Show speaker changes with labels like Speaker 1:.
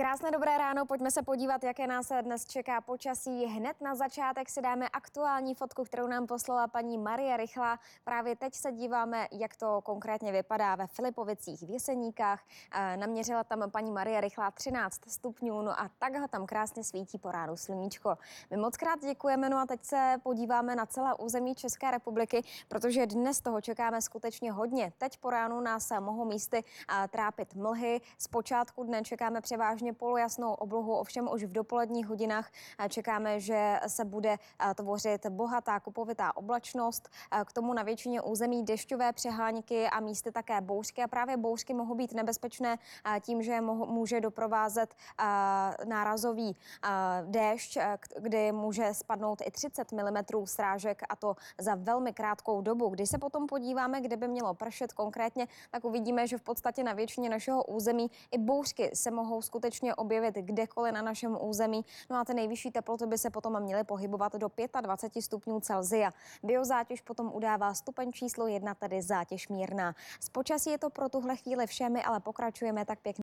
Speaker 1: Krásné dobré ráno, pojďme se podívat, jaké nás dnes čeká počasí. Hned na začátek si dáme aktuální fotku, kterou nám poslala paní Marie Rychla. Právě teď se díváme, jak to konkrétně vypadá ve Filipovicích v Jeseníkách. Naměřila tam paní Marie Rychlá 13 stupňů, no a takhle tam krásně svítí po ránu sluníčko. My moc krát děkujeme, no a teď se podíváme na celé území České republiky, protože dnes toho čekáme skutečně hodně. Teď po ránu nás mohou místy trápit mlhy. Z počátku dne čekáme převážně převážně polojasnou oblohu, ovšem už v dopoledních hodinách eh, čekáme, že se bude eh, tvořit bohatá kupovitá oblačnost. Eh, k tomu na většině území dešťové přehánky a místy také bouřky. A právě bouřky mohou být nebezpečné tím, že může doprovázet nárazový déšť, kdy může spadnout i 30 mm srážek a to za velmi krátkou dobu. Když se potom podíváme, kde by mělo pršet konkrétně, tak uvidíme, že v podstatě na většině našeho území i bouřky se mohou skutečně skutečně objevit kdekoliv na našem území. No a ty nejvyšší teploty by se potom měly pohybovat do 25 stupňů Celzia. Biozátěž potom udává stupeň číslo 1, tedy zátěž mírná. Z počasí je to pro tuhle chvíli všemi, ale pokračujeme tak pěkně.